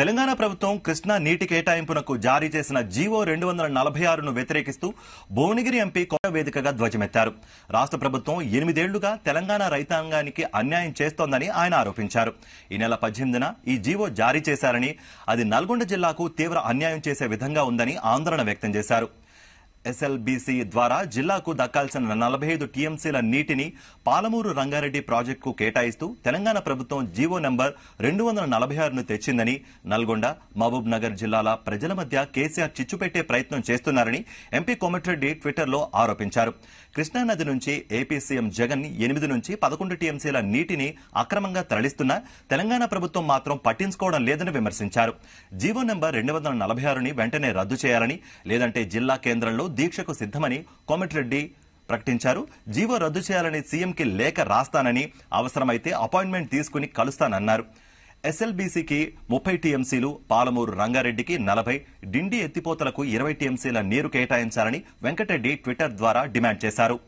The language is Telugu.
తెలంగాణ ప్రభుత్వం కృష్ణా నీటి కేటాయింపునకు జారీ చేసిన జీవో రెండు వందల నలభై ఆరును వ్యతిరేకిస్తూ భువనగిరి ఎంపీ కొత్త వేదికగా ధ్వజమెత్తారు రాష్ట్ర ప్రభుత్వం ఎనిమిదేళ్లుగా తెలంగాణ రైతాంగానికి అన్యాయం చేస్తోందని ఆయన ఆరోపించారు ఈ నెల పద్దెనిమిదిన ఈ జీవో జారీ చేశారని అది నల్గొండ జిల్లాకు తీవ్ర అన్యాయం చేసే విధంగా ఉందని ఆందోళన వ్యక్తం చేశారు ఎస్ఎల్బీసీ ద్వారా జిల్లాకు దక్కాల్సిన నలభై ఐదు టీఎంసీల నీటిని పాలమూరు రంగారెడ్డి ప్రాజెక్టుకు కేటాయిస్తూ తెలంగాణ ప్రభుత్వం జీవో నెంబర్ రెండు వందల నలభై ఆరును తెచ్చిందని నల్గొండ మహబూబ్ నగర్ జిల్లాల ప్రజల మధ్య కేసీఆర్ చిచ్చుపెట్టే ప్రయత్నం చేస్తున్నారని ఎంపీ కోమటిరెడ్డి ట్విట్టర్లో ఆరోపించారు కృష్ణానది నుంచి ఏపీ సీఎం జగన్ ఎనిమిది నుంచి పదకొండు టీఎంసీల నీటిని అక్రమంగా తరలిస్తున్నా తెలంగాణ ప్రభుత్వం మాత్రం పట్టించుకోవడం లేదని విమర్శించారు జీవో నెంబర్ రెండు వందల నలభై ఆరుని వెంటనే రద్దు చేయాలని లేదంటే జిల్లా కేంద్రంలో దీక్షకు సిద్ధమని కోమటిరెడ్డి ప్రకటించారు జీవో రద్దు చేయాలని సీఎంకి లేఖ రాస్తానని అవసరమైతే అపాయింట్మెంట్ తీసుకుని కలుస్తానన్నారు ఎస్ఎల్బీసీకి ముప్పై టీఎంసీలు పాలమూరు రంగారెడ్డికి నలభై డిండి ఎత్తిపోతలకు ఇరవై టీఎంసీల నీరు కేటాయించాలని వెంకటరెడ్డి ట్విట్టర్ ద్వారా డిమాండ్ చేశారు